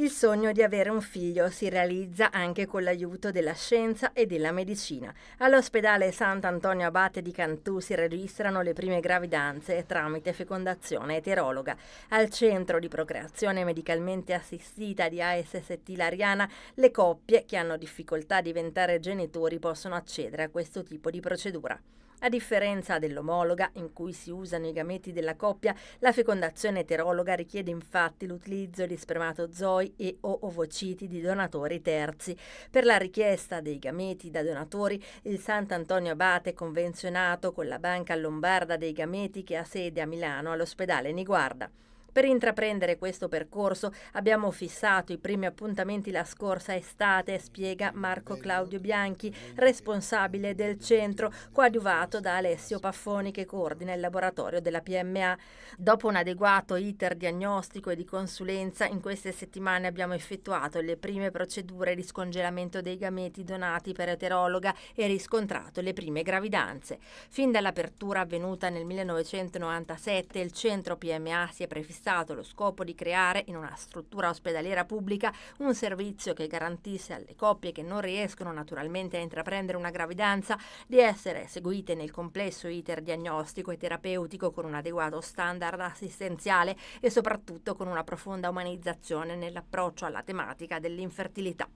Il sogno di avere un figlio si realizza anche con l'aiuto della scienza e della medicina. All'ospedale Sant'Antonio Abate di Cantù si registrano le prime gravidanze tramite fecondazione eterologa. Al centro di procreazione medicalmente assistita di ASST Lariana, le coppie che hanno difficoltà a diventare genitori possono accedere a questo tipo di procedura. A differenza dell'omologa, in cui si usano i gameti della coppia, la fecondazione eterologa richiede infatti l'utilizzo di spermatozoi e o ovociti di donatori terzi. Per la richiesta dei gameti da donatori, il Sant'Antonio Abate è convenzionato con la Banca Lombarda dei Gameti che ha sede a Milano all'ospedale Niguarda. Per intraprendere questo percorso abbiamo fissato i primi appuntamenti la scorsa estate, spiega Marco Claudio Bianchi, responsabile del centro, coadiuvato da Alessio Paffoni che coordina il laboratorio della PMA. Dopo un adeguato iter diagnostico e di consulenza, in queste settimane abbiamo effettuato le prime procedure di scongelamento dei gameti donati per eterologa e riscontrato le prime gravidanze. Fin dall'apertura avvenuta nel 1997, il centro PMA si è prefissato fissato lo scopo di creare in una struttura ospedaliera pubblica un servizio che garantisse alle coppie che non riescono naturalmente a intraprendere una gravidanza di essere seguite nel complesso iter diagnostico e terapeutico con un adeguato standard assistenziale e soprattutto con una profonda umanizzazione nell'approccio alla tematica dell'infertilità.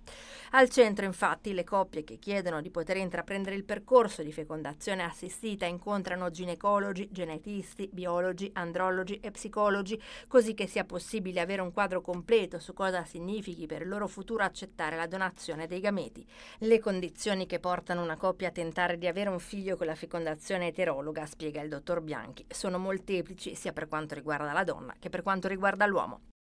Al centro infatti le coppie che chiedono di poter intraprendere il percorso di fecondazione assistita incontrano ginecologi, genetisti, biologi, andrologi e psicologi così che sia possibile avere un quadro completo su cosa significhi per il loro futuro accettare la donazione dei gameti. Le condizioni che portano una coppia a tentare di avere un figlio con la fecondazione eterologa, spiega il dottor Bianchi, sono molteplici sia per quanto riguarda la donna che per quanto riguarda l'uomo.